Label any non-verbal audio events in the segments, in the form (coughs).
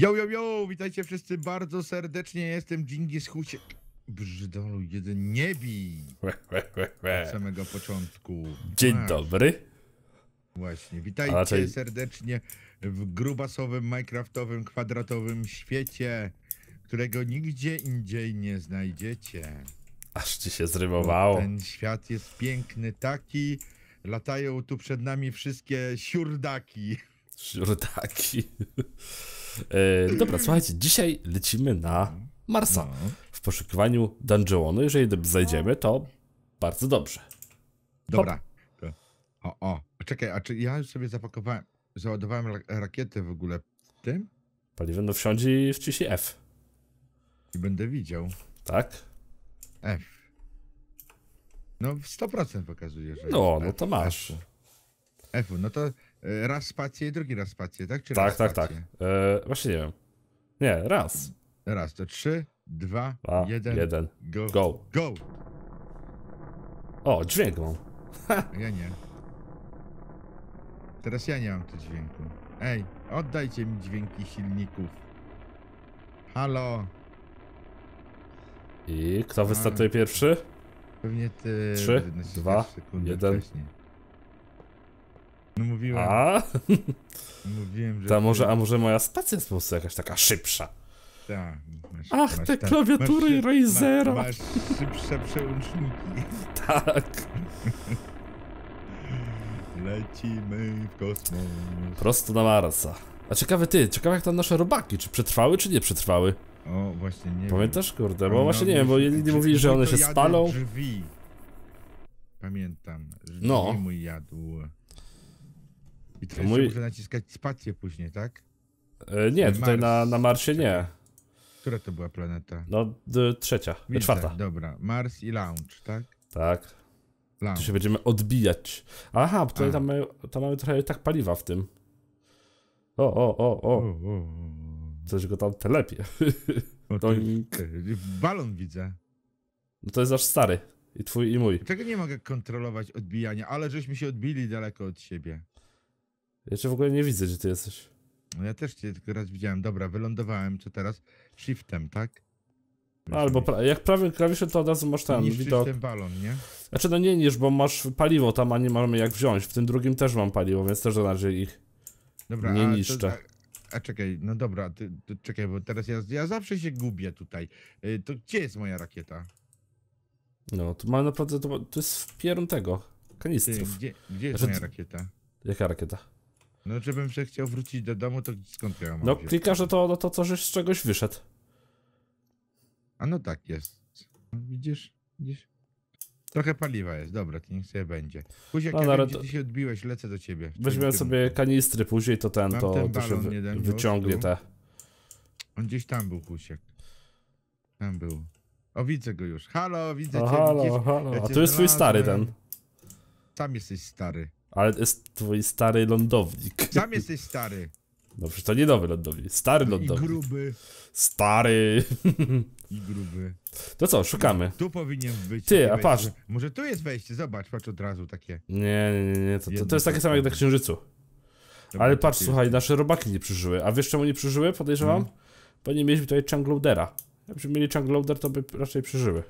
Yo, yo, yo, witajcie wszyscy bardzo serdecznie, jestem Dżingis Hucie. Brzydolu, jeden nie bij. Od (laughs) samego początku. Dzień Masz. dobry. Właśnie, witajcie raczej... serdecznie w grubasowym, minecraftowym, kwadratowym świecie, którego nigdzie indziej nie znajdziecie. Aż ci się zrymowało. ten świat jest piękny taki, latają tu przed nami wszystkie siurdaki. Siurdaki. E, dobra, słuchajcie, dzisiaj lecimy na Marsa no. w poszukiwaniu dungeonu. Jeżeli znajdziemy, to bardzo dobrze. Dobra. O, o, czekaj, a czy ja już sobie zapakowałem, załadowałem rakietę w ogóle w tym? Paliwem no i wciśnij F. I będę widział. Tak? F. No w 100% pokazuje, że No, no to masz. F no to E, raz spację i drugi raz spację, tak? Czy tak, tak, tak. E, właśnie nie wiem. Nie, raz. Raz, to trzy, dwa, jeden, jeden. Go. go. Go. O, dźwięk mam. (laughs) ja nie. Teraz ja nie mam tu dźwięku. Ej, oddajcie mi dźwięki silników. Halo. I kto wystartuje pierwszy? Pewnie ty. Trzy, dwa, jeden. Wcześniej. No mówiłem. A? No mówiłem, że... Ta może, a może moja stacja jest po prostu jakaś taka szybsza. Tak. Ach, masz, te tak, klawiatury masz, Razera. masz szybsze przełączniki. (laughs) tak. (laughs) Lecimy w kosmos. Prosto na Marsa. A ciekawe ty, ciekawe jak tam nasze robaki, czy przetrwały, czy nie przetrwały? O, właśnie nie Pamiętasz, wiem. kurde, bo no, właśnie no, nie wiem, bo jedni mówili, że one się spalą. Drzwi. Pamiętam, że no. mój jadł. I to mój... muszę naciskać spację później, tak? E, nie, tutaj na, na Marsie nie. Która to była planeta? No, trzecia, e, Widzę, czwarta. Dobra, Mars i Lounge, tak? Tak. Lounge. Tu się będziemy odbijać. Aha, tutaj tam mamy, tam mamy trochę tak paliwa w tym. O, o, o, o. Coś go tam telepie. (laughs) to balon widzę. No to jest aż stary. I twój, i mój. Tego nie mogę kontrolować odbijania, ale żeśmy się odbili daleko od siebie. Ja w ogóle nie widzę, gdzie ty jesteś. No ja też cię tylko raz widziałem. Dobra, wylądowałem, co teraz? Shiftem, tak? Albo pra jak prawie klawisze, to od razu masz tam widok. ten balon, nie? Znaczy, no nie niż, bo masz paliwo tam, a nie mamy jak wziąć. W tym drugim też mam paliwo, więc też razie ich dobra, nie niszczę. To, a, a, czekaj, no dobra, ty, czekaj, bo teraz ja, ja zawsze się gubię tutaj. Yy, to gdzie jest moja rakieta? No, to mam naprawdę, to, to jest w pierun tego, kanistrów. Ty, gdzie, gdzie jest znaczy, moja rakieta? Jaka rakieta? No, żebym się chciał wrócić do domu, to skąd ja mam No, wziąć? klikasz, że to, no to co, z czegoś wyszedł. A no tak jest. Widzisz? Widzisz? Trochę paliwa jest, dobra, to niech sobie będzie. Później jak no, ja wiem, to... się odbiłeś, lecę do ciebie. Weźmiemy sobie kanistry później, to ten, to, ten to się wy... wyciągnie te. On gdzieś tam był, Kusiek. Tam był. O, widzę go już. Halo, widzę o, cię, halo, widzisz? Halo. Ja cię A tu jest twój stary ten. Tam jesteś stary. Ale to jest twój stary lądownik. Sam jesteś stary. No przecież to nie nowy lądownik, stary lądownik. I gruby. Stary. I gruby. To co, szukamy. Tu powinien być. Ty, a patrz. Może tu jest wejście, zobacz, patrz od razu takie. Nie, nie, nie, to, to, to jest takie samo jak na Księżycu. Ale patrz, słuchaj, nasze robaki nie przeżyły. A wiesz czemu nie przeżyły, podejrzewam? Hmm. Bo nie mieliśmy tutaj Changloadera. Jakbyśmy mieli Changloader, to by raczej przeżyły.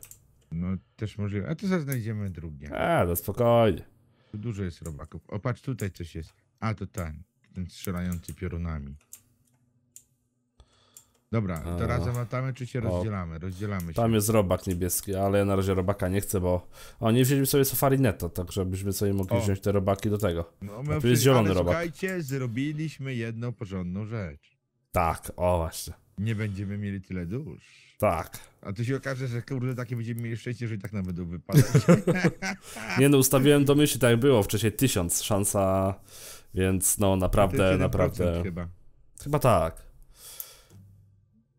No, też możliwe. A to zaraz znajdziemy drugie. A, to spokojnie. Tu dużo jest robaków. O, patrz, tutaj coś jest. A, to ten. Ten strzelający piorunami. Dobra, to A. razem latamy, czy się rozdzielamy? O. Rozdzielamy się. Tam jest robak niebieski, ale ja na razie robaka nie chcę, bo... O, nie wzięliśmy sobie safari netto, tak żebyśmy sobie mogli o. wziąć te robaki do tego. No, my tu jest zielony ale, robak. Słuchajcie, zrobiliśmy jedną porządną rzecz. Tak, o właśnie. Nie będziemy mieli tyle dusz. Tak. A tu się okaże, że kurde, takie będziemy mieli szczęście, że i tak nam będą wypadać. (laughs) nie no, ustawiłem myśli, tak było wcześniej, tysiąc szansa, więc no naprawdę, naprawdę. Chyba. chyba tak.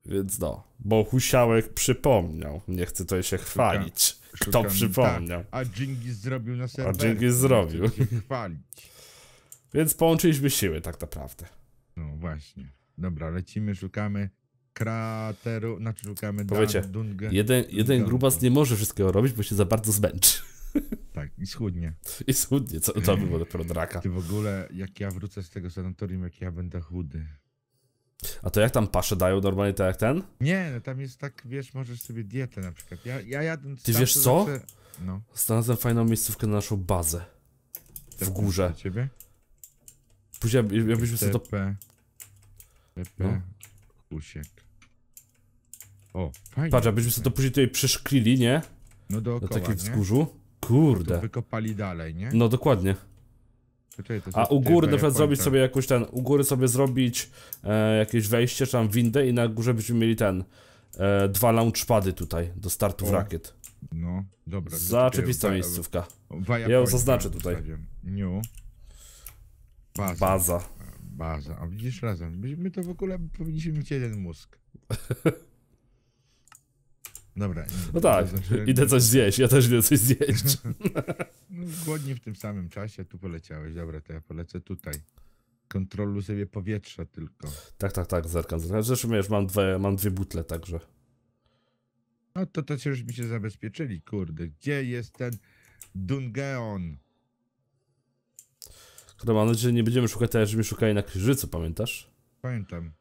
Więc no, bo Husiałek przypomniał. Nie chcę tutaj się chwalić. Szukam, Kto przypomniał? Tak. A Dżingis zrobił na serwerze. A Dżingis zrobił. chwalić. Więc połączyliśmy siły tak naprawdę. No właśnie. Dobra, lecimy, szukamy krateru, znaczy szukamy Powiecie, Dunga. Jeden, jeden grubas nie może wszystkiego robić, bo się za bardzo zmęczy. (laughs) Tak, i schudnie. I schudnie, co to było dopiero draka. Ty w ogóle, jak ja wrócę z tego sanatorium, jak ja będę chudy. A to jak tam pasze dają normalnie, tak jak ten? Nie, no tam jest tak, wiesz, możesz sobie dietę na przykład. Ja, ja jadąc Ty wiesz co? Zawsze... No. Znalazłem fajną miejscówkę na naszą bazę. w górze. ciebie? Później jakbyśmy sobie to... TP. TP. No. O, fajnie. Patrz, abyśmy sobie to później tutaj przeszklili, nie? No dookoła, Na takiego wzgórzu. No Kurde. To wykopali dalej, nie? No dokładnie. A u góry na przykład zrobić sobie jakąś ten, u góry sobie zrobić e, jakieś wejście, czy tam windę i na górze byśmy mieli ten, e, dwa launchpady tutaj do startów o. rakiet. No, dobra. Zaczepista miejscówka. ja ją zaznaczę tutaj. New. Baza. Baza. Baza. A widzisz razem, my to w ogóle powinniśmy mieć jeden mózg. (laughs) Dobra. No tak, znaczy... idę coś zjeść, ja też idę coś zjeść. (laughs) no, głodnie w tym samym czasie, tu poleciałeś, dobra, to ja polecę tutaj. Kontrolu sobie powietrza tylko. Tak, tak, tak, zerkam, zerkam. Zresztą wiesz, mam dwie, mam dwie butle także. No to to już mi się zabezpieczyli, kurde. Gdzie jest ten Dungeon? Chyba mam nadzieję, że nie będziemy szukać tak, że mi szukali na Krzyżycu, pamiętasz? Pamiętam.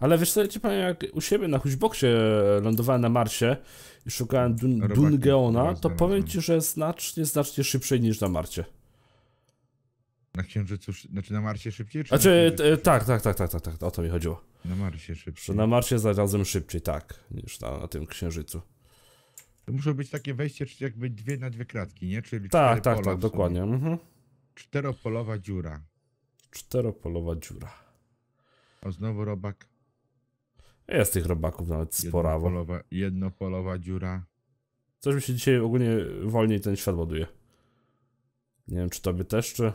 Ale wiesz co, ja ci powiem, jak u siebie na Huśboksie e, lądowałem na Marsie i szukałem Dun Dungeona, to powiem ci, że znacznie, znacznie szybszej niż na Marcie. Na Księżycu, znaczy na Marsie szybciej? Czy znaczy, e, e, tak, tak, tak, tak, tak, tak, o to mi chodziło. Na Marsie szybciej. Że na Marsie zarazem szybciej, tak, niż na, na tym Księżycu. To muszą być takie wejście, czyli jakby dwie na dwie kratki, nie? Czyli tak, tak, tak, tak, dokładnie. Mhm. Czteropolowa dziura. Czteropolowa dziura. O, znowu robak. Jest tych robaków nawet spora. Jednopolowa, jednopolowa dziura. Coś mi się dzisiaj ogólnie wolniej ten świat ładuje. Nie wiem, czy tobie też, czy...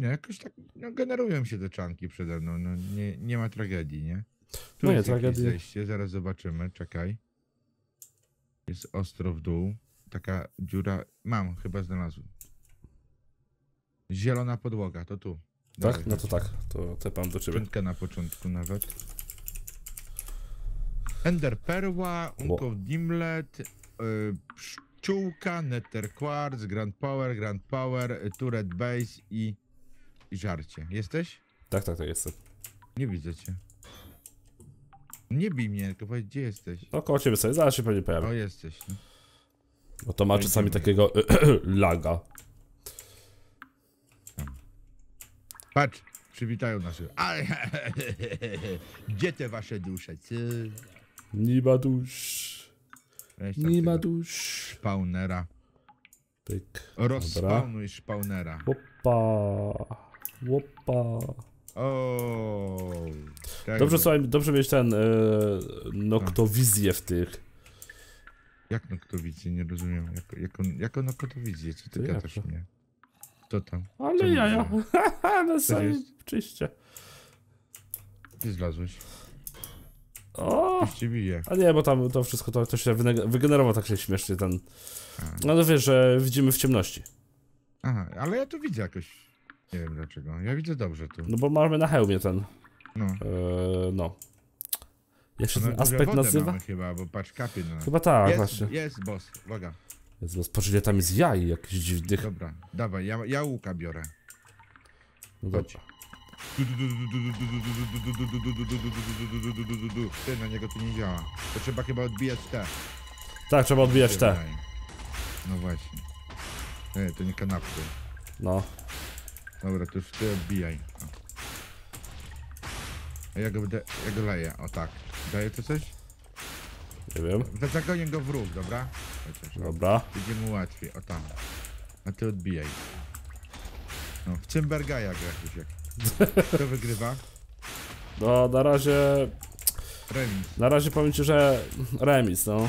Nie, jakoś tak no, generują się te czanki przede mną. No, nie, nie ma tragedii, nie? Tu no nie, tragedii. Zejście, zaraz zobaczymy, czekaj. Jest ostro w dół. Taka dziura... Mam, chyba znalazłem. Zielona podłoga, to tu. tak? No to tak, to te pan do ciebie. na początku nawet. Ender Perła, Unko Dimlet, y, Pszczółka, Nether Quartz, Grand Power, Grand Power, Turret Base i, i żarcie. Jesteś? Tak, tak, to tak, jestem. Nie widzę cię. Nie bij mnie, tylko powiedz, gdzie jesteś? No koło ciebie sobie, zaraz się pewnie pojawi. O, jesteś. No. Bo to ma no czasami takiego (clears throat) laga. Patrz, przywitają nas. Ale, (laughs) gdzie te wasze dusze? Nie ma dusz. Nie ma dusz. Spawnera. Pyk. Rozspawnuj spawnera. opa, Łopa. O. Tak. Dobrze, słuchaj, dobrze mieć ten e, noktowizję w tych. Jak noktowizję? Nie rozumiem. Jak, jako, jako noktowizję? Czy ty gadasz mnie? Co tam? Ale ja, ja. Na sali. czyście. Gdzie zlazłeś? O! ci bije. A nie, bo tam to wszystko to, to się wygenerowało tak się śmiesznie ten... No to no wiesz, że widzimy w ciemności. Aha, ale ja tu widzę jakoś... Nie wiem dlaczego. Ja widzę dobrze tu. No bo mamy na hełmie ten... No. Eee, no. Jak się ten aspekt nazywa? chyba, bo patrz kapie na... Chyba tak, jest, właśnie. Jest boss, uwaga. Jest boss, patrz tam jest jaj jakichś dziwnych. Dobra, dawaj, ja, ja łuka biorę. No Chodź. Dobra. Ty, na niego to nie działa. To trzeba chyba odbijać te. Tak, trzeba odbijać te. No właśnie. Nie, to nie kanapki. No. Dobra, to już ty odbijaj. A ja go, będę, ja go leję, o tak. Daje to coś? Nie wiem. Zagonię go w róg, dobra? Chociaż, dobra. Będzie mu łatwiej, o tam. A ty odbijaj. No, w Czymbergaja grasz już jak kto wygrywa? No, na razie... Remis. Na razie powiem ci, że remis, no.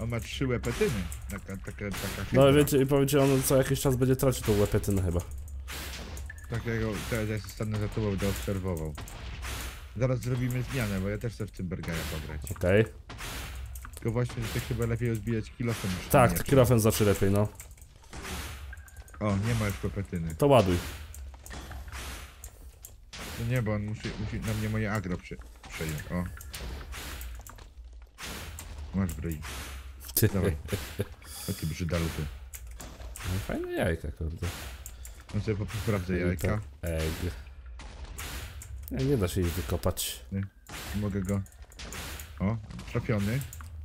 On ma trzy łepetyny. Taka, taka, taka No, wiecie, i powiem ci, on co jakiś czas będzie tracił tą łepetynę chyba. Takiego, teraz ja się stanę za tobą, będę obserwował. Zaraz zrobimy zmianę, bo ja też chcę w Cymbergera pograć. Okej. Okay. Tylko właśnie, że to chyba lepiej odbijać kilofem. Tak, kilofem znaczy lepiej, no. O, nie ma już kopetyny. To ładuj. To no nie, bo on musi, musi na mnie moje agro prze, przejąć. O. Masz broń. Dawaj. Taki brzydalu ty. No, fajne jajka, kurde. No sobie sprawdzę jajka. Egg. Nie, nie da się jej wykopać. Nie, mogę go. O, trafiony.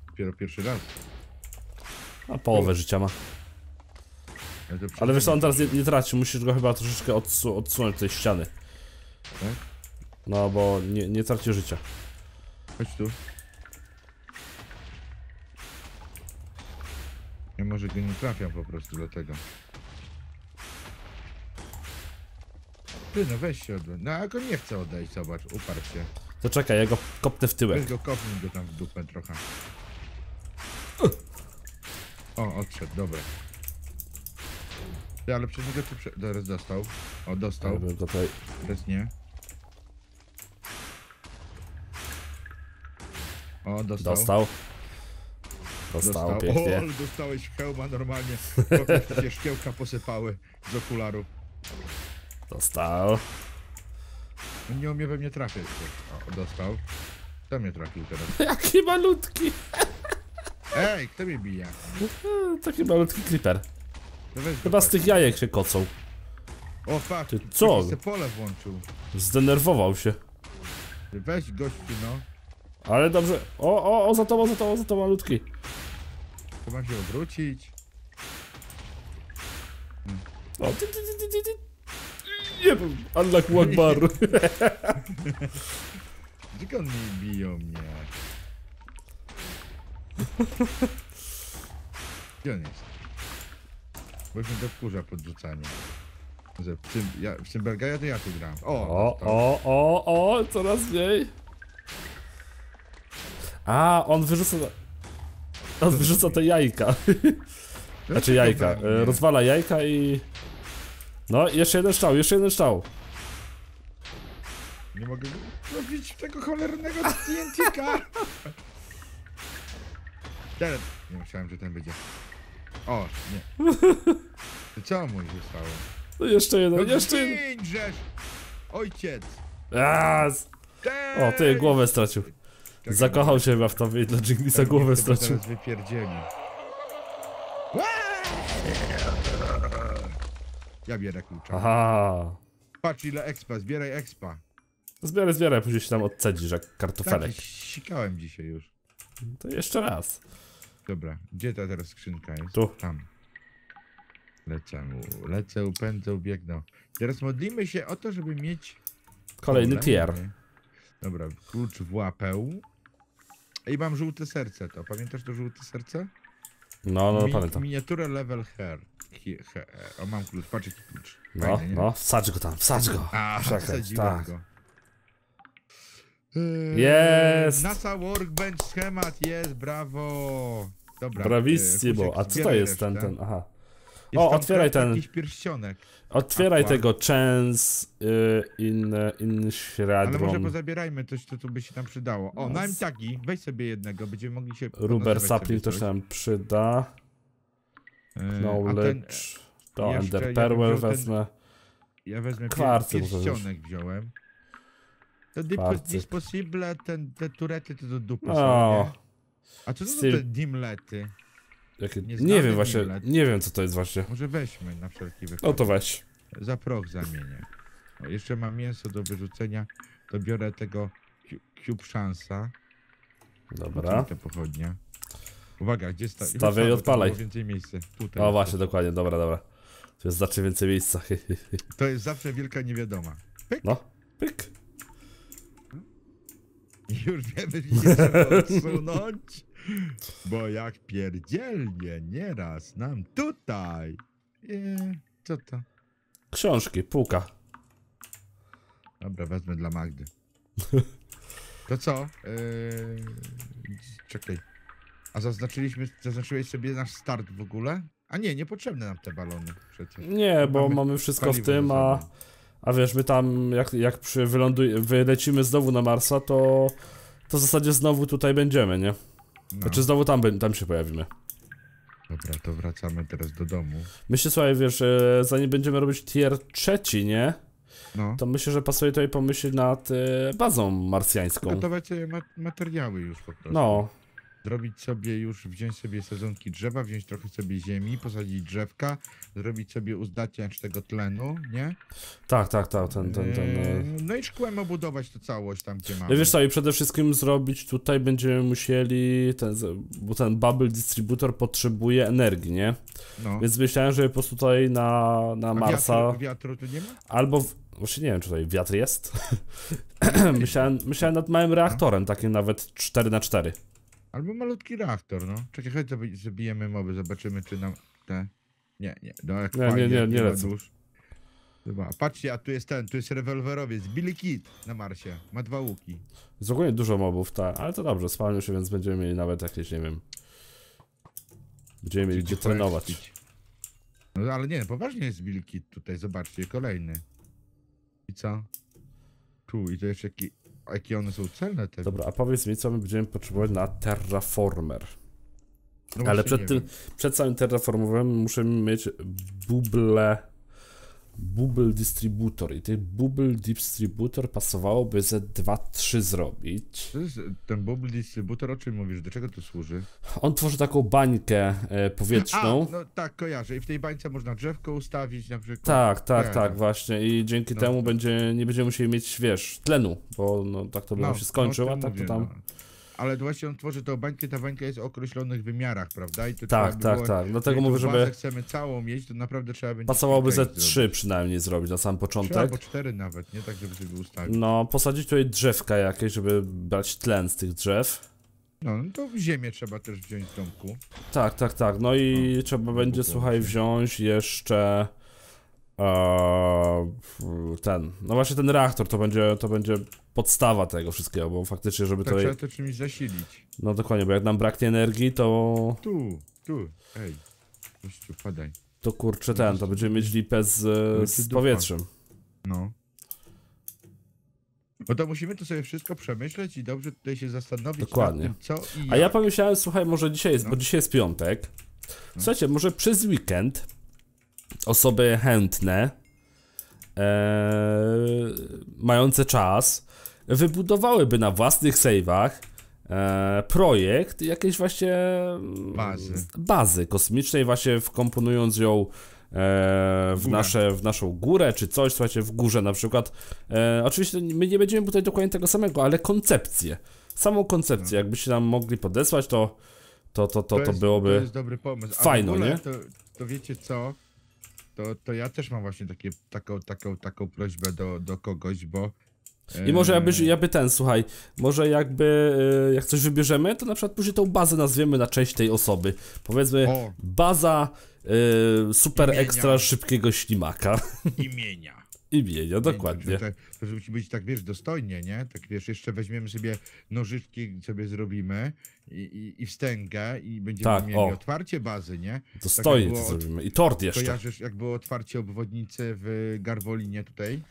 Dopiero pierwszy raz. A połowę U. życia ma. Ale wiesz, on teraz nie, nie traci, musisz go chyba troszeczkę odsu odsunąć tej ściany. Tak? No, bo nie, nie traci życia. Chodź tu. Ja może go nie trafiam po prostu dlatego. Ty no weź się od... No a go nie chcę odejść, zobacz, uparł się. To czekaj, ja go kopnę w tyłek. Weź go kopnij go tam w dupę trochę. O, odszedł, dobra. Ja ale przez niego prze... Teraz dostał. O, dostał. Bym tutaj... Teraz nie. O, dostał. Dostał. Dostał, dostał. O, dostałeś hełma normalnie. Takie szkiełka posypały z okularu. Dostał. Nie umie we mnie trafiać. O, dostał. Kto mnie trafił teraz? (laughs) Jaki malutki! Ej, kto mnie bije? E, taki malutki creeper. No Chyba z tak. tych jajek się kocą. O fuck, Ty co? pole włączył. Zdenerwował się. Weź gości no. Ale dobrze. O, o, o, za tobą, za tobą, za to malutki. Chyba się odwrócić. O, ty, ty, ty, ty, ty. Nie Wakbar. Dlaczego (laughs) biją mnie? (laughs) Gdzie on jest? Bo do kurza wkurza podrzucanie. Że w, tym ja, w Cymbergaja to ja tu gram. O, o, no o, o, o, coraz mniej. A, on wyrzuca... On wyrzuca te jajka. (laughs) znaczy jajka. E, rozwala jajka i... No, jeszcze jeden strzał, jeszcze jeden strzał. Nie mogę robić tego cholernego TNT-ka! (laughs) nie myślałem, że ten będzie. O, nie. Co mu się stało? No jeszcze jeden, no jeszcze jeden. Ojciec. Raz! O, ty głowę stracił. Tak Zakochał tak. się chyba w tobie i dla Jinglisa tak, głowę tak, stracił. Teraz wypierdzieli. Eee! Ja bierę klucza. Aha. Patrz ile expa, zbieraj expa. Zbieraj, zbieraj, później się tam odcedzisz jak kartofelek. Tak, sikałem dzisiaj już. To jeszcze raz. Dobra, gdzie ta teraz skrzynka jest? Tu. Tam. Lecę, lecę, pędzę, biegnę. Teraz modlimy się o to, żeby mieć... Kolejny tier. Dobra, klucz w łapę. I mam żółte serce to. Pamiętasz to żółte serce? No, no, Mi pamiętam. Miniaturę level hair. He, he, e, o, mam klucz, patrz jaki klucz. No, Fajny, no, nie? no, wsadź go tam, wsadź go. A, wsadziłem tak. go. Yy, jest! NASA Workbench schemat jest, brawo! Dobra. Y, Brawissimo. A co to jest ten, ten, aha. Jest o, otwieraj ten. pierścionek. Otwieraj tego chance in, y, in średron. Ale może pozabierajmy coś, co tu by się tam przydało. O, na najm tagi, weź sobie jednego, będziemy mogli się... Rubber sapling też nam przyda. Yy, Knowledge. Ten, to Ender Perłę ja wezmę. Ten, ja wezmę Kwarcy pierścionek wziąłem. To Kwarcyk. ten, te turety to do dupy no. są, nie? A co to są te dimlety? Nie Nie wiem właśnie, Dimlet. nie wiem co to jest właśnie. Może weźmy na wszelki wypadek. No to weź. Za proch zamienię. O, jeszcze mam mięso do wyrzucenia, to biorę tego cube szansa. Dobra. Dobra. Te pochodnie. Uwaga, gdzie sta... Stawiaj i odpalaj. więcej miejsca. Tutaj. O właśnie, dokładnie, dobra, dobra. Tu jest znacznie więcej miejsca. (laughs) To jest zawsze wielka niewiadoma. No, pyk. Już wiemy, gdzie się odsunąć. Bo jak pierdzielnie nieraz nam tutaj. Eee, co to? Książki, półka. Dobra, wezmę dla Magdy. (laughs) To co? Yy, czekaj. A zaznaczyliśmy, zaznaczyłeś sobie nasz start w ogóle? A nie, niepotrzebne nam te balony przecież. Nie, bo mamy, mamy wszystko w tym, a... A wiesz, my tam, jak, jak przy, wylecimy znowu na Marsa, to, to w zasadzie znowu tutaj będziemy, nie? No. Znaczy znowu tam, tam się pojawimy. Dobra, to wracamy teraz do domu. Myślę, słuchaj, wiesz, e, zanim będziemy robić tier trzeci, nie? No. To myślę, że pasuje tutaj pomyśleć nad e, bazą marsjańską. Gotować materiały już po prostu. No zrobić sobie już, wziąć sobie sezonki drzewa, wziąć trochę sobie ziemi, posadzić drzewka, zrobić sobie uzdatniacz tego tlenu, nie? Tak, tak, tak, ten, ten, ten. Yy, no i szkłem obudować to całość tam, gdzie mamy. No wiesz co, i przede wszystkim zrobić tutaj będziemy musieli, ten, bo ten bubble distributor potrzebuje energii, nie? No. Więc myślałem, że po prostu tutaj na, na Marsa... Wiatru, wiatru tu nie ma? Albo... W... Właśnie nie wiem, czy tutaj wiatr jest. (coughs) (coughs) myślałem, myślałem nad małym reaktorem, takim nawet 4 na 4 Albo malutki reaktor, no. Czekaj, chodź zabi zabijemy moby, zobaczymy czy nam te... Nie, nie, no jak Nie, fajnie, nie, nie, nie lecę. Chyba. Patrzcie, a tu jest ten, tu jest rewolwerowiec, Billy Kid na Marsie. Ma dwa łuki. Z ogólnie dużo mobów, tak, ale to dobrze, spalnią się, więc będziemy mieli nawet jakieś, nie wiem... Będziemy mieli gdzie trenować. No ale nie, poważnie jest Billy Kid tutaj, zobaczcie, kolejny. I co? Tu, i to jeszcze jakiś jakie one są celne te... Dobra, a powiedz mi, co my będziemy potrzebować na Terraformer. No Ale przed, tym, przed samym Terraformowym muszę mieć buble bubble distributor i ten bubble distributor pasowałoby ze 2-3 zrobić. Ten bubble distributor, o czym mówisz? Do czego to służy? On tworzy taką bańkę e, powietrzną. A, no tak, kojarzę. I w tej bańce można drzewko ustawić na przykład. Tak, tak, tak, tak właśnie. I dzięki no. temu będzie, nie będziemy musieli mieć, wiesz, tlenu, bo no, tak to by no, się skończył, no a tak mówię, to tam... No ale właśnie on tworzy tą bańkę, ta bańka jest o określonych wymiarach, prawda? I to tak, tak, było, tak. Dlatego mówię, żeby. chcemy całą mieć, to naprawdę trzeba będzie. Pasowałoby ze trzy przynajmniej zrobić na sam począczątek. Albo cztery nawet, nie tak, żeby sobie ustawić. No, posadzić tutaj drzewka jakieś, żeby brać tlen z tych drzew. No, no to ziemię trzeba też wziąć z domku. Tak, tak, tak. No i no, trzeba no, będzie, słuchaj, wziąć jeszcze ten, no właśnie ten reaktor to będzie, to będzie podstawa tego wszystkiego, bo faktycznie, żeby tak to... Trzeba to czymś zasilić. No dokładnie, bo jak nam braknie energii, to... Tu, tu, ej, gościu, padaj. To kurczę ten, to będziemy mieć lipę z, z powietrzem. No. Bo to musimy to sobie wszystko przemyśleć i dobrze tutaj się zastanowić Dokładnie. Tym, co i jak. A ja pomyślałem, słuchaj, może dzisiaj jest, no. bo dzisiaj jest piątek. No. Słuchajcie, może przez weekend osoby chętne, e, mające czas, wybudowałyby na własnych save'ach e, projekt jakiejś właśnie mm, bazy. bazy kosmicznej, właśnie wkomponując ją e, w, nasze, w naszą górę czy coś, słuchajcie, w górze na przykład. oczywiście my nie będziemy tutaj dokładnie tego samego, ale koncepcję, samą koncepcję, jakbyście nam mogli podesłać, to to, to, to, to, to jest, byłoby to jest dobry pomysł. fajno, nie? To, to wiecie co? to, to ja też mam właśnie takie, taką, taką, taką prośbę do, do kogoś, bo i może jakby, e, jakby ten, słuchaj, może jakby e, jak coś wybierzemy, to na przykład później tą bazę nazwiemy na cześć tej osoby. Powiedzmy o. baza y, super imienia. ekstra szybkiego ślimaka. Imienia imienia, dokładnie. To, tak, to, musi być tak, wiesz, dostojnie, nie? Tak, wiesz, jeszcze weźmiemy sobie nożyczki, sobie zrobimy i, i, i wstęgę i będziemy tak, mieli o. otwarcie bazy, nie? Dostojnie tak, to zrobimy. I tort jeszcze. Kojarzysz, jak było otwarcie obwodnicy w Garwolinie tutaj?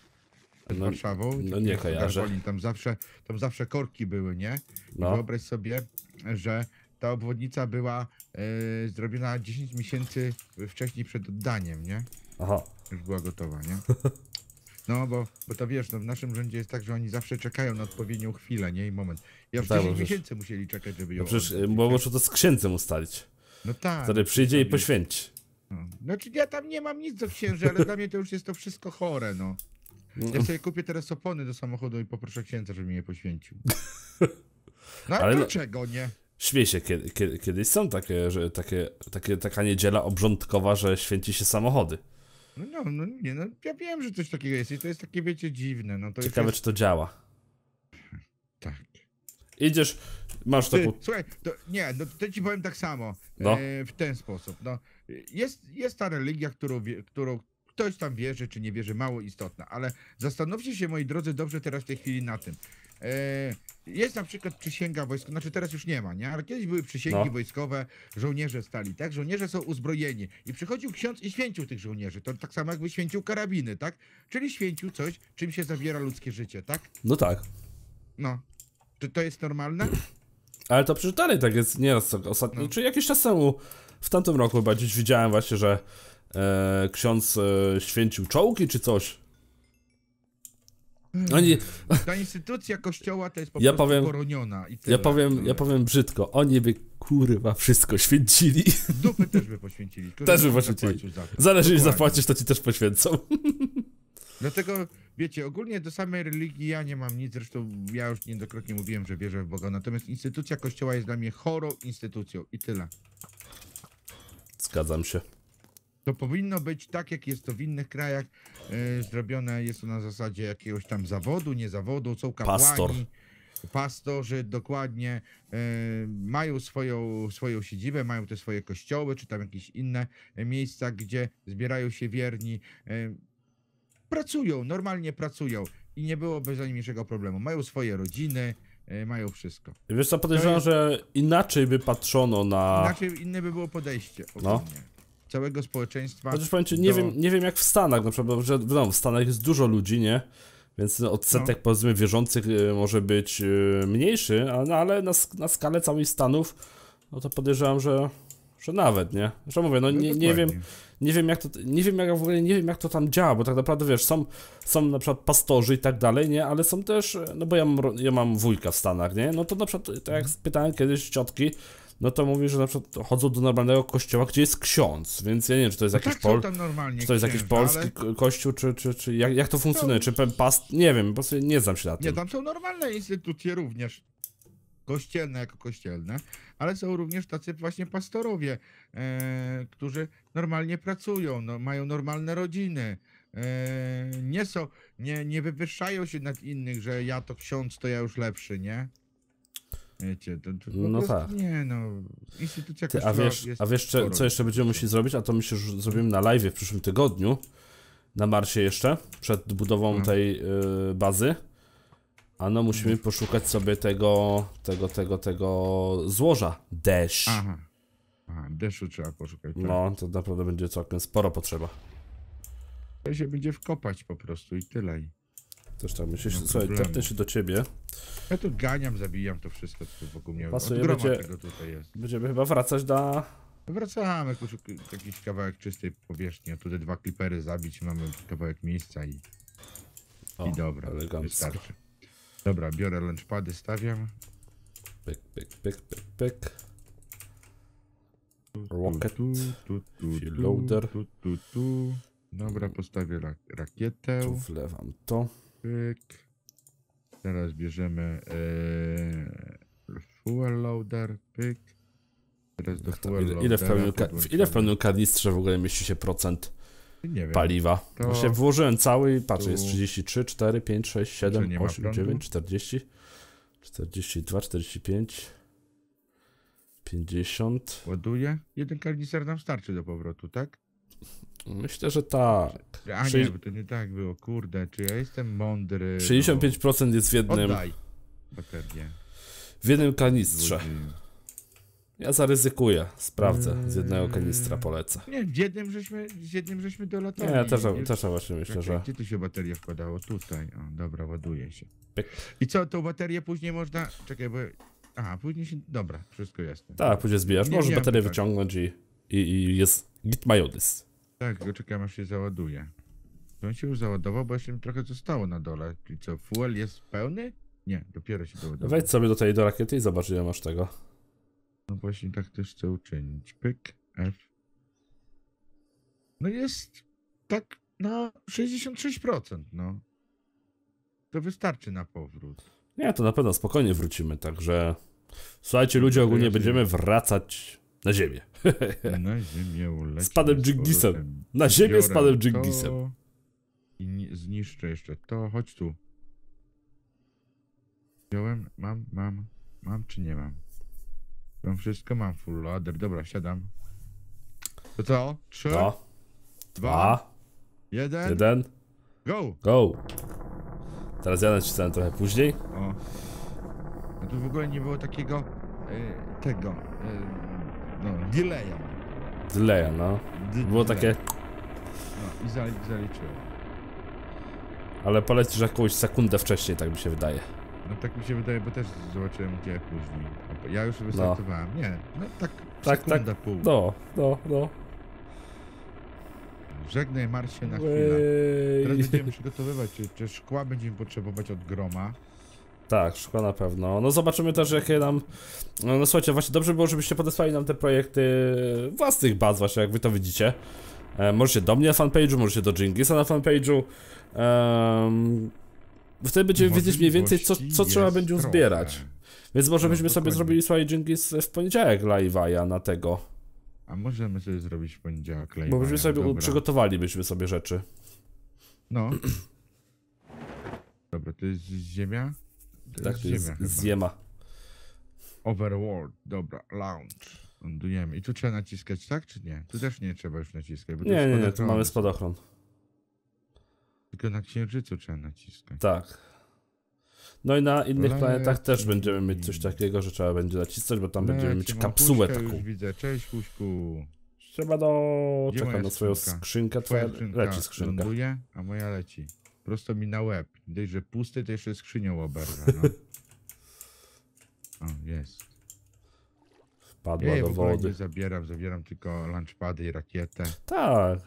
no, Warszawą. No nie kojarzę. tam zawsze, tam zawsze korki były, nie? No. Wyobraź sobie, że ta obwodnica była y, zrobiona 10 miesięcy wcześniej przed oddaniem, nie? Aha. Już była gotowa, nie? (laughs) No, bo, bo to wiesz, no, w naszym rządzie jest tak, że oni zawsze czekają na odpowiednią chwilę, nie? I moment. Ja już no tak, 10 przecież... miesięcy musieli czekać, żeby ją... No przecież, bo tak? muszę to z księdzem ustalić. No tak. Wtedy no przyjdzie i tak, poświęci. No. Znaczy ja tam nie mam nic do księży, ale dla mnie to już jest to wszystko chore, no. Ja mm. sobie kupię teraz opony do samochodu i poproszę księdza, żeby mi je poświęcił. No ale no- dlaczego nie? Śmieję się, kiedy, kiedy, kiedyś są takie, że takie, takie, taka niedziela obrządkowa, że święci się samochody. No, no, no nie, no ja wiem, że coś takiego jest i to jest takie, wiecie, dziwne. No, to Ciekawe, jest... czy to działa. (laughs) Tak. Idziesz, masz taką... Słuchaj, to, nie, no to ci powiem tak samo, no. e, w ten sposób. No, jest, jest ta religia, którą, którą ktoś tam wierzy, czy nie wierzy, mało istotna, ale zastanówcie się, moi drodzy, dobrze teraz w tej chwili na tym. E, jest na przykład przysięga wojskowa, znaczy teraz już nie ma, nie? Ale kiedyś były przysięgi no. wojskowe, żołnierze stali, tak? Żołnierze są uzbrojeni. I przychodził ksiądz i święcił tych żołnierzy. To tak samo jakby święcił karabiny, tak? Czyli święcił coś, czym się zabiera ludzkie życie, tak? No tak. No. Czy to jest normalne? Ale to przecież dalej tak jest nieraz ostatnio, no. czy jakiś czas temu, w tamtym roku chyba gdzieś widziałem właśnie, że e, ksiądz e, święcił czołgi czy coś. Oni... No Ta instytucja kościoła to jest po ja prostu powiem, ja, powiem, ja powiem brzydko, oni by kurwa wszystko święcili. Dupy też by poświęcili. (laughs) Też by poświęcili. Za Zależy, że zapłacisz, to ci też poświęcą. (laughs) Dlatego, wiecie, ogólnie do samej religii ja nie mam nic, zresztą ja już niejednokrotnie mówiłem, że wierzę w Boga, natomiast instytucja kościoła jest dla mnie chorą instytucją i tyle. Zgadzam się. To powinno być tak, jak jest to w innych krajach. E, zrobione jest to na zasadzie jakiegoś tam zawodu, nie zawodu, są kapłani. Pastor. Pastorzy dokładnie e, mają swoją, swoją siedzibę, mają te swoje kościoły, czy tam jakieś inne miejsca, gdzie zbierają się wierni. E, pracują, normalnie pracują i nie byłoby za najmniejszego problemu. Mają swoje rodziny, mają wszystko. Wiesz co, podejrzewam, jest... że inaczej by patrzono na... Inaczej, inne by było podejście. No. Ogólnie. No całego społeczeństwa. Chociaż powiem ci, nie, do... wiem, nie wiem jak w Stanach, na przykład, że no, w Stanach jest dużo ludzi, nie? Więc no, odsetek no. powiedzmy wierzących y, może być y, mniejszy, no, ale na, na skalę całych Stanów, no to podejrzewam, że, że nawet, nie? Że mówię, no, no nie, nie wiem, nie wiem jak to, nie wiem jak w ogóle, nie wiem jak to tam działa, bo tak naprawdę wiesz, są, są na przykład pastorzy i tak dalej, nie? Ale są też, no bo ja mam, ja mam wujka w Stanach, nie? No to na przykład, tak jak mhm. pytałem kiedyś ciotki, no to mówi, że na przykład chodzą do normalnego kościoła, gdzie jest ksiądz, więc ja nie wiem, czy to jest no jakiś, tak, pol... czy to jest jakiś polski ale... kościół, czy, czy, czy jak, jak to no, funkcjonuje, no, czy past, nie wiem, po nie znam się na tym. Nie, tam są normalne instytucje również, kościelne jako kościelne, ale są również tacy właśnie pastorowie, e, którzy normalnie pracują, no, mają normalne rodziny, e, nie są, nie, nie wywyższają się nad innych, że ja to ksiądz, to ja już lepszy, nie? Wiecie, to, to no tak. nie no, instytucja Ty, a wiesz, A wiesz, co jeszcze będziemy musieli zrobić? A to myślę, że zrobimy na live w przyszłym tygodniu, na Marsie jeszcze, przed budową no. tej y, bazy. A no musimy mhm. poszukać sobie tego, tego, tego, tego złoża. Desz. Aha. Aha, deszu trzeba poszukać. Tak? No, to naprawdę będzie całkiem sporo potrzeba. To się będzie wkopać po prostu i tyle. Też tam myślisz, no, słuchaj, tepnę się do ciebie. Ja tu ganiam, zabijam to wszystko, co wokół mnie. Pasuje, będzie, tego tutaj jest. Będziemy chyba wracać do. Wracamy, poszukuj jakiś kawałek czystej powierzchni, a tutaj dwa klipery zabić, mamy kawałek miejsca i... O, I dobra, elegancko. wystarczy. Dobra, biorę lunchpady, stawiam. Pyk, pyk, pyk, pyk, pyk. Rocket. Tu, tu, tu, tu, loader. Tu, tu, tu. Dobra, postawię rakietę. Tu wlewam to. Pyk. Teraz bierzemy yy, fuel loader, pyk. Teraz do fuel ile, ile, w pełnym, ile w pełnym kanistrze w ogóle mieści się procent paliwa? To... Właśnie włożyłem cały i patrzę, jest 33, 4, 5, 6, 7, 8, 9, 40, 42, 45, 50. Ładuje? Jeden karnicer nam starczy do powrotu, tak? Myślę, że tak. A nie, bo to nie tak było, kurde, czy ja jestem mądry? 65% no. jest w jednym. baterię. No w jednym kanistrze. Ja zaryzykuję, sprawdzę. Z jednego eee. kanistra polecę. Nie, z jednym żeśmy, z jednym żeśmy dolatali. Nie, ja też, nie, też właśnie myślę, tak, że... Gdzie tu się bateria wkładało? Tutaj. O, dobra, ładuje się. I co, tą baterię później można... Czekaj, bo... Aha, później się... Dobra, wszystko jasne. Tak, później zbijasz. Możesz baterię wyciągnąć i, i, i jest git majonez. Tak, go czekam aż się załaduje. To on się już załadował, bo jeszcze mi trochę zostało na dole. Czyli co, fuel jest pełny? Nie, dopiero się załadował. Wejdź sobie do tej do rakiety i zobacz ile masz tego. No właśnie tak też chcę uczynić. Pyk, F. No jest tak na 66%, no. To wystarczy na powrót. Nie, to na pewno spokojnie wrócimy, także... Słuchajcie, ludzie no ogólnie będziemy wracać na ziemię. Na ziemię Z panem Na ziemię z panem I zniszczę jeszcze to. Chodź tu. Wziąłem? Mam, mam. Mam czy nie mam? Mam wszystko, mam full loader. Dobra, siadam. To co? Trzy, no. dwa, dwa jeden, jeden. Go! Go! Teraz ja nacisnę trochę później. O. No tu w ogóle nie było takiego... E, tego... E, no, Gileja. No. Gileja, no. Było takie... No i zaliczyłem. Ale polecisz jakąś sekundę wcześniej, tak mi się wydaje. No tak mi się wydaje, bo też zobaczyłem gdzie później. Ja już no. wystartowałem. No. Nie, no tak, tak sekunda, tak. pół. No, no, no. Żegnaj Marsie na chwilę. Teraz będziemy przygotowywać, czy, czy szkła będziemy potrzebować od groma tak, szkła na pewno. No zobaczymy też, jakie nam... No, no słuchajcie, właśnie dobrze było, żebyście podesłali nam te projekty własnych baz, właśnie, jak wy to widzicie. E, możecie do mnie na fanpage'u, możecie do Jingisa na fanpage'u. Ehm, wtedy będziemy wiedzieć mniej więcej, co, co trzeba będzie uzbierać. Trochę. Więc może no, byśmy dokładnie. sobie zrobili, swoje Jingis w poniedziałek live'a na tego. A możemy sobie zrobić w poniedziałek live'a, Bo byśmy sobie dobra. przygotowalibyśmy sobie rzeczy. No. (clears throat) Dobra, to jest ziemia? Tak, to jest Ziema. Overworld, dobra, lounge. Lądujemy. I tu trzeba naciskać, tak czy nie? Tu też nie trzeba już naciskać. Bo nie, nie, nie, tu mamy spadochron. Tylko na Księżycu trzeba naciskać. Tak. No i na innych no planetach też będziemy mieć coś takiego, że trzeba będzie naciskać, bo tam no będziemy mieć kapsułę Puśka taką. Już widzę. Cześć, Kuśku. Trzeba do... Czekam na swoją skrzynkę. Twoja, twoja leci skrzynka. Ląduje, a moja leci. Prosto mi na łeb. Gdyż, że pusty, to jeszcze skrzynią oberwa. No. (laughs) O, jest. Wpadła do wody. nie zabieram, zabieram tylko lunchpady i rakietę. Tak.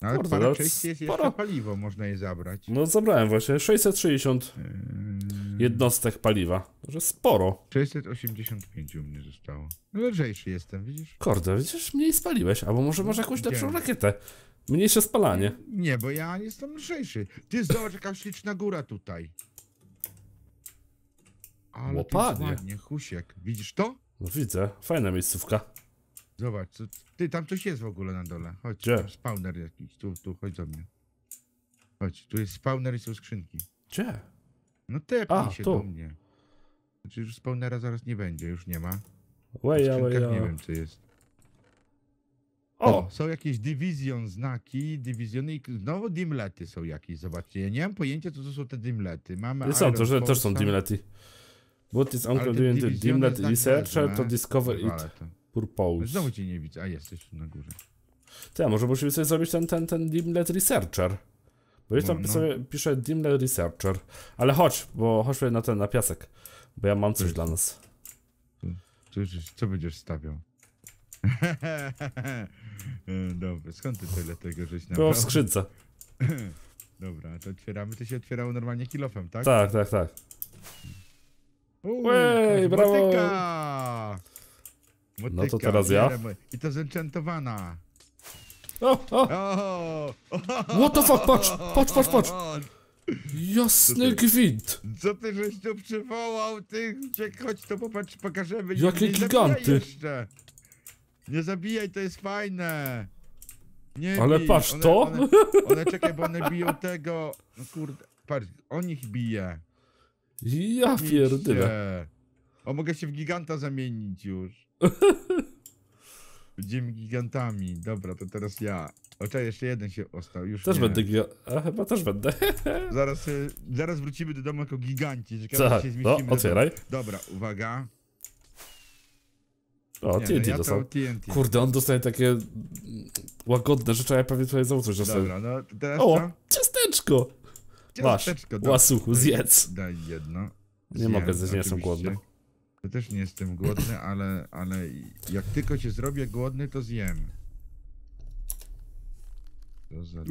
No, ale Kurde, no, jest sporo... paliwo, można je zabrać. No zabrałem właśnie, 660 yy... jednostek paliwa. Że sporo. 685 u mnie zostało. No, lżejszy jestem, widzisz? Kurde, widzisz, mniej spaliłeś, albo może masz jakąś lepszą rakietę. Mniejsze spalanie. Nie, bo ja jestem lżejszy. Ty zobacz jaka śliczna góra tutaj. Ale Łopanie. ładnie, husiek. Widzisz to? No widzę, fajna miejscówka. Zobacz, co, ty, tam coś jest w ogóle na dole. Chodź, Gdzie? tam spawner jakiś, tu, tu, chodź do mnie. Chodź, tu jest spawner i są skrzynki. Gdzie? No tepnij A, się tu. do mnie. Znaczy już spawnera zaraz nie będzie, już nie ma. Łeja, łeja. nie wiem co jest. O, są jakieś division znaki, divisiony, i znowu dimlety są jakieś, zobaczcie. Ja nie mam pojęcia, co to są te dimlety. Mamy są, to, że, też są dimlety. What is uncle doing the dimlet researcher to discover it purpose. Znowu cię nie widzę, a jesteś tu na górze. Ty, a może musimy sobie zrobić ten, ten, ten dimlet researcher. Bo jest tam no. no. sobie pisze dimlet researcher. Ale chodź, bo chodźmy na ten, na piasek. Bo ja mam coś dla nas. co będziesz stawiał? (laughs) Dobra, skąd ty tyle tego żeś nabrał? To w skrzydce. (laughs) Dobra, to otwieramy. To się otwierało normalnie kilofem, tak? Tak, tak, tak. Uuu, brawo! Motyka! no to teraz ja. I to zenchantowana. o. O, o, What the fuck, patrz, patrz, patrz, patrz. Jasny co ty, gwint. Co ty żeś tu przywołał, ty? Chodź to popatrz, pokażemy. Jakie giganty. Jeszcze. Nie zabijaj, to jest fajne. Nie Ale bij. patrz one, to? One, one, czekaj, bo one biją tego. No kurde, patrz, on ich bije. Ja pierdolę. O, mogę się w giganta zamienić już. (laughs) Będziemy gigantami. Dobra, to teraz ja. Oczaj, jeszcze jeden się ostał. Już też nie. będę giga... A chyba też będę. zaraz, y, zaraz wrócimy do domu jako giganci. Czekamy, tak, się no, zmieścimy. No, otwieraj. Do... Dobra, uwaga. O, nie, TNT no ja dostał. TNT. Kurde, on dostaje takie łagodne rzeczy, a ja pewnie tutaj znowu coś dostaję. Dobra, no teraz O, ciasteczko! Ciasteczko, Masz, łasuchu, zjedz. Daj jedno. Zjedz, nie mogę zjeść, nie jestem głodny. Ja też nie jestem głodny, ale, ale jak tylko cię zrobię głodny, to zjem. To za...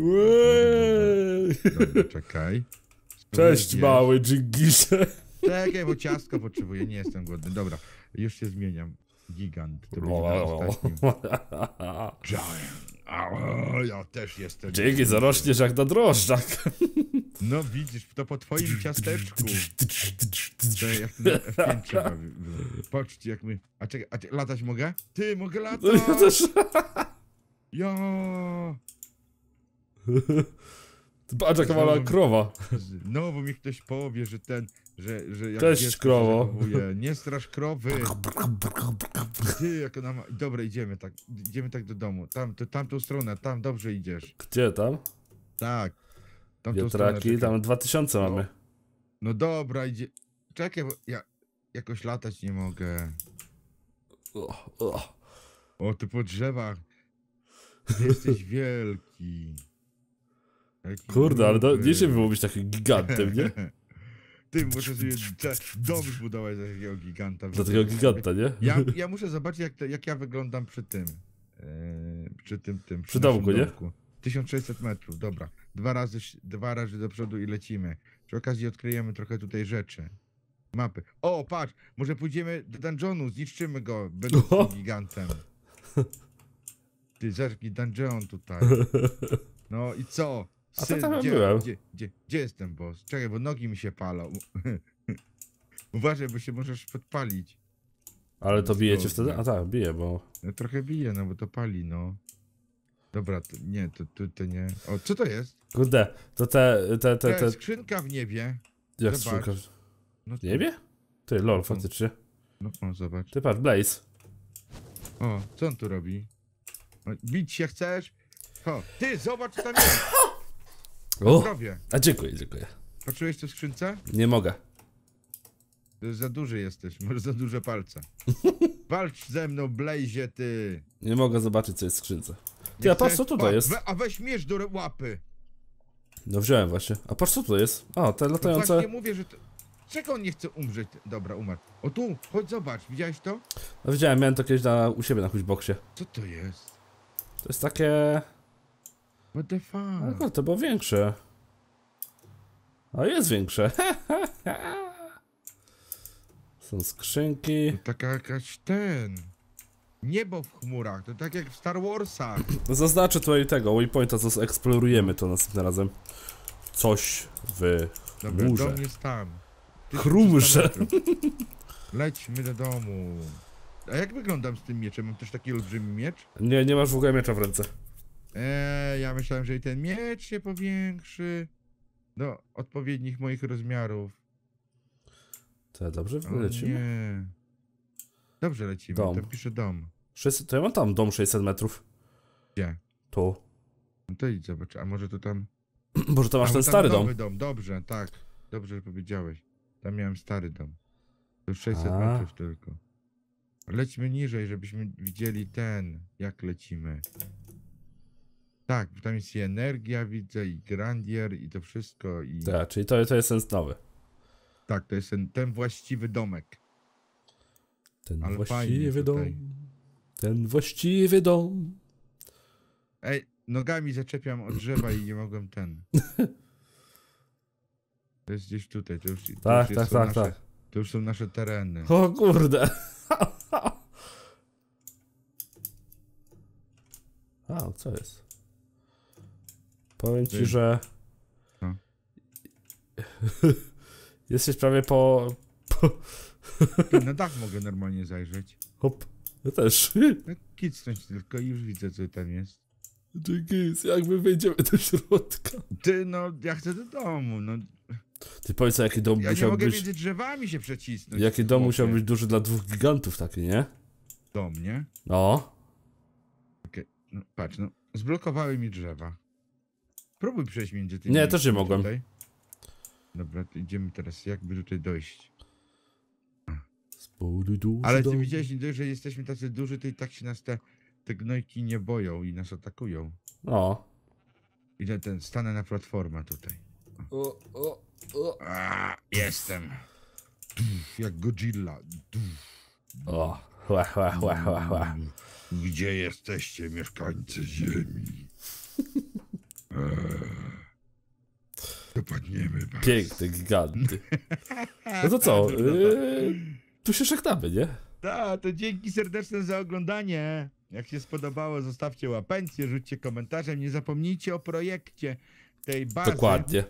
Dobra, czekaj. Spróbuję Cześć zjeść. mały dżingisze. Czekaj, bo ciastko potrzebuję, nie jestem głodny. Dobra, już się zmieniam. Gigant. To byli (laughs) Giant. A, ja też jestem. Dzięki, zarośniesz jak na drożdżach. No widzisz, to po twoim ciasteczku. To jak trzeba. Patrzcie jak my... A czekaj, a czekaj, latać mogę? Ty, mogę latać! No ja też. Ja. Patrz jaka mała krowa. bo mi ktoś powie, że ten że, że jak Cześć, krowo. nie strasz krowy. Ty, jak ona ma... Dobra, idziemy tak. Idziemy tak do domu. Tam, to, tamtą stronę, tam dobrze idziesz. Gdzie tam? Tak. Tamtą Wietraki, stronę, tam 2000 no. mamy. No dobra, idzie... Czekaj, bo ja jakoś latać nie mogę. O, oh, o. Oh. o ty po drzewach. Ty jesteś (laughs) wielki. Jaki Kurde, ale to, nie się byłobyś takim gigantem, nie? (laughs) Ty może sobie dom zbudować dla takiego giganta. Dla takiego giganta, nie? Ja, (laughs) ja muszę zobaczyć, jak, to, jak ja wyglądam przy tym. Yy, przy tym, tym. Przy, przy domku, nie? Domku. 1600 metrów, dobra. Dwa razy, dwa razy do przodu i lecimy. Przy okazji odkryjemy trochę tutaj rzeczy. Mapy. O, patrz, może pójdziemy do dungeonu, zniszczymy go, będąc (laughs) gigantem. Ty, zerknij dungeon tutaj. (laughs) No i co? A co tam gdzie, byłem? Gdzie, gdzie, gdzie jest ten boss? Czekaj, bo nogi mi się palą. (laughs) Uważaj, bo się możesz podpalić. Ale to bije cię wtedy? A tak, bije, bo... No, trochę bije, no bo to pali, no. Dobra, to, nie, to, to, to nie... O, co to jest? Kurde, to te... te, te, te... skrzynka w niebie. Jak skrzynka w... No, w niebie? Ty, lol, no faktycznie. No, zobacz. Ty patrz, Blaze. O, co on tu robi? Bić się chcesz? O, ty, zobacz, tam jest! (laughs) Na zdrowie. A dziękuję, dziękuję. Patrzyłeś to w skrzynce? Nie mogę. Za duży jesteś, (laughs) masz za duże palce. Walcz ze mną, Blazie, ty! Nie mogę zobaczyć, co jest w skrzynce. Ty, a patrz, co tutaj jest? a weź mierz do łapy! No wziąłem właśnie. A patrz, co tutaj jest? A, te no latające... No mówię, że to... Czego on nie chce umrzeć? Dobra, umarł. O tu, chodź zobacz, widziałeś to? No widziałem, miałem to kiedyś na, u siebie na jakimś boksie. Co to jest? To jest takie... What the fuck? No, to było większe. A jest większe. (laughs) Są skrzynki. To taka jakaś ten. Niebo w chmurach, to tak jak w Star Warsach. (laughs) Zaznaczę tutaj tego waypointa, co eksplorujemy to następnym razem. Coś w Dobra, dom jest tam. Chrumrze. Lećmy do domu. A jak wyglądam z tym mieczem? Mam też taki olbrzymi miecz? Nie, nie masz w ogóle miecza w ręce. Eee, ja myślałem, że i ten miecz się powiększy do odpowiednich moich rozmiarów. To dobrze o, lecimy? Nie. Dobrze lecimy, dom. tam pisze dom. 600, to ja mam tam dom 600 metrów. Gdzie? Tu. No to idź zobacz, a może to tam... (clears throat) może to masz ten stary dom. dom. Dobrze, tak. Dobrze, że powiedziałeś. Tam miałem stary dom. To 600 a. metrów tylko. Lećmy niżej, żebyśmy widzieli ten, jak lecimy. Tak, tam jest i energia, widzę, i grandier, i to wszystko. I... Tak, czyli to, to jest ten nowy. Tak, to jest ten, ten właściwy domek. Ten Ale właściwy dom. Tutaj. Ten właściwy dom. Ej, nogami zaczepiam od drzewa i nie mogłem ten. To jest gdzieś tutaj, to już, tak, tak, to już tak, tak, nasze, tak. To już są nasze tereny. O kurde. (laughs) A, co jest? Powiem ci, że. No. (laughs) Jesteś prawie po. po... Na no tak dach mogę normalnie zajrzeć. Hop, ja też. (laughs) No, kicnąć tylko i już widzę, co tam jest. Jenkins, Jakby my wejdziemy do środka? Ty, no, ja chcę do domu, no. Ty powiedz, jaki dom ja musiał być... Ja mogę między drzewami się przecisnąć. Jaki dom chłopie. musiał być duży dla dwóch gigantów taki, nie? Dom, nie? No. Okej, okay. no, patrz, no, zblokowały mi drzewa. Próbuj przejść między tymi. Nie, też nie mogłem. Tutaj. Dobra, idziemy teraz. Jakby tutaj dojść? Ale ty widziałeś, że jesteśmy tacy duży, to i tak się nas te, te gnojki nie boją i nas atakują. O. Idę ten, stanę na platformę tutaj. O, o, o. A, jestem. Duf, jak Godzilla. Duf. O, ła, ła, ła, ła, Gdzie jesteście, mieszkańcy Ziemi? Dopadniemy eee, Piękny, giganty. (laughs) No to co? Eee, tu się szechnamy, nie? Tak, to dzięki serdeczne za oglądanie. Jak się spodobało, zostawcie łapencję, rzućcie komentarzem. Nie zapomnijcie o projekcie tej bazy. Dokładnie.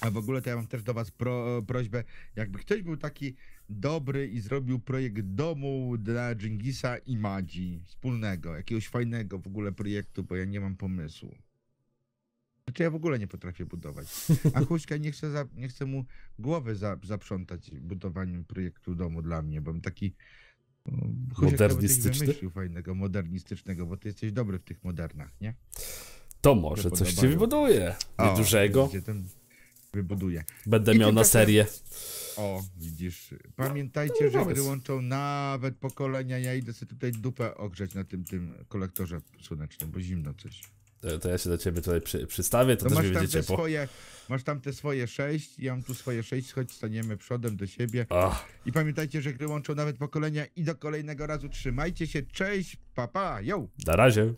A w ogóle to ja mam też do was pro, prośbę, jakby ktoś był taki dobry i zrobił projekt domu dla Dżingisa i Madzi, wspólnego, jakiegoś fajnego w ogóle projektu, bo ja nie mam pomysłu. Znaczy ja w ogóle nie potrafię budować. A (laughs) Huśka nie chce, za, nie chce mu głowy za, zaprzątać budowaniem projektu domu dla mnie, bo taki no, modernistyczny. Wymyślił fajnego, modernistycznego, bo ty jesteś dobry w tych modernach, nie? To może coś ci wybuduje. Niedużego. wybuduje. Będę I miał na serię. O, widzisz. No, Pamiętajcie, że gry łączą nawet pokolenia. Ja idę sobie tutaj dupę ogrzeć na tym, tym kolektorze słonecznym, bo zimno coś. To, to ja się do ciebie tutaj przy, przystawię, to, to też mi będzie ciepło. Swoje, masz tam te swoje sześć, ja mam tu swoje sześć, chodź staniemy przodem do siebie. I pamiętajcie, że gry łączą nawet pokolenia i do kolejnego razu trzymajcie się, cześć, papa, pa, Na razie.